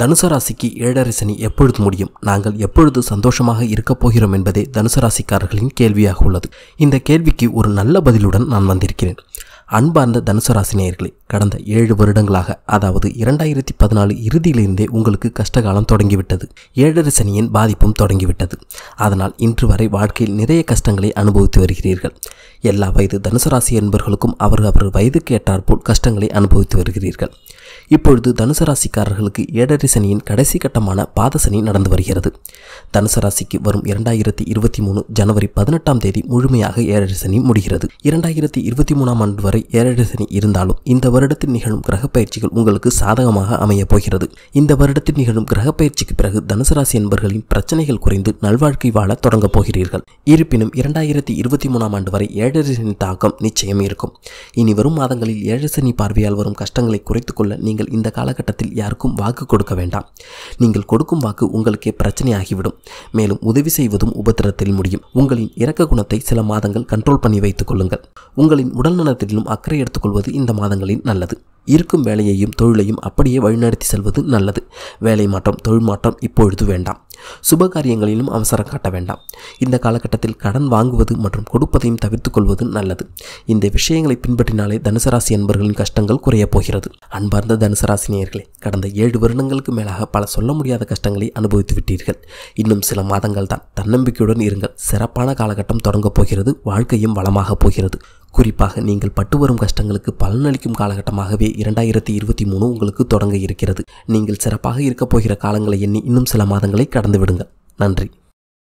தனுசராசிக்கு ராசிக்கு ஏழரை சனி எப்பொழுது முடியும் நாங்கள் எப்பொழுது சந்தோஷமாக இருக்கப் போகிறோம் என்பதே தனுசராசிக்காரர்களின் கேள்வியாக உள்ளது இந்த கேள்விக்கு ஒரு நல்ல பதிலுடன் நான் வந்திருக்கிறேன் அன்பார்ந்த தனுசராசினியர்களே கடந்த ஏழு வருடங்களாக அதாவது இரண்டாயிரத்தி பதினாலு இறுதியிலிருந்தே உங்களுக்கு கஷ்டகாலம் தொடங்கிவிட்டது ஏழரை சனியின் பாதிப்பும் தொடங்கிவிட்டது அதனால் இன்று வரை வாழ்க்கையில் நிறைய கஷ்டங்களை அனுபவித்து வருகிறீர்கள் எல்லா வயது தனுசராசி என்பவர்களுக்கும் அவர் அவர் வயதுக்கு ஏற்றாற்போல் கஷ்டங்களை அனுபவித்து வருகிறீர்கள் இப்பொழுது தனுசராசிக்காரர்களுக்கு ஏழரை சனியின் கடைசி கட்டமான பாதசனி நடந்து வருகிறது தனுசராசிக்கு வரும் இரண்டாயிரத்தி இருபத்தி மூணு ஜனவரி பதினெட்டாம் தேதி முழுமையாக ஏழரை சனி முடிகிறது இரண்டாயிரத்தி இருபத்தி மூணாம் ஆண்டு வரை முறை ஏழரை சனி இருந்தாலும் இந்த வருடத்தில் நிகழும் கிரகப்பயிற்சிகள் உங்களுக்கு சாதகமாக அமையப் போகிறது இந்த வருடத்தில் நிகழும் கிரகப்பயிற்சிக்கு பிறகு தனுசு ராசி என்பர்களின் பிரச்சனைகள் குறைந்து நல்வாழ்க்கை வாழ தொடங்கப் போகிறீர்கள் இருப்பினும் இரண்டாயிரத்தி இருபத்தி மூணாம் ஆண்டு வரை ஏழரை சனி தாக்கம் நிச்சயம் இருக்கும் இனி வரும் மாதங்களில் ஏழரசனி சனி பார்வையால் வரும் கஷ்டங்களை குறைத்துக்கொள்ள நீங்கள் இந்த காலகட்டத்தில் யாருக்கும் வாக்கு கொடுக்க வேண்டாம் நீங்கள் கொடுக்கும் வாக்கு உங்களுக்கே பிரச்சனையாகிவிடும் மேலும் உதவி செய்வதும் உபத்திரத்தில் முடியும் உங்களின் இறக்க குணத்தை சில மாதங்கள் கண்ட்ரோல் பண்ணி வைத்துக் கொள்ளுங்கள் உங்களின் உடல் நலத்திலும் மேலும் அக்கறை எடுத்துக்கொள்வது இந்த மாதங்களில் நல்லது இருக்கும் வேலையையும் தொழிலையும் அப்படியே வழிநடத்தி செல்வது நல்லது வேலை மாற்றம் தொழில் மாற்றம் இப்பொழுது வேண்டாம் சுப காரியங்களிலும் அவசரம் காட்ட வேண்டாம் இந்த காலகட்டத்தில் கடன் வாங்குவது மற்றும் கொடுப்பதையும் தவிர்த்து கொள்வது நல்லது இந்த விஷயங்களை பின்பற்றினாலே தனுசராசி என்பர்களின் கஷ்டங்கள் குறையப் போகிறது அன்பார்ந்த தனுசராசினியர்களே கடந்த ஏழு வருடங்களுக்கு மேலாக பல சொல்ல முடியாத கஷ்டங்களை அனுபவித்து விட்டீர்கள் இன்னும் சில மாதங்கள் தான் தன்னம்பிக்கையுடன் இருங்கள் சிறப்பான காலகட்டம் தொடங்கப் போகிறது வாழ்க்கையும் வளமாகப் போகிறது குறிப்பாக நீங்கள் பட்டு வரும் கஷ்டங்களுக்கு பலனளிக்கும் காலகட்டமாகவே இரண்டாயிரத்தி இருபத்தி மூணு உங்களுக்கு தொடங்க இருக்கிறது நீங்கள் சிறப்பாக இருக்கப் போகிற காலங்களை எண்ணி இன்னும் சில மாதங்களை கடந்து மறந்து விடுங்க நன்றி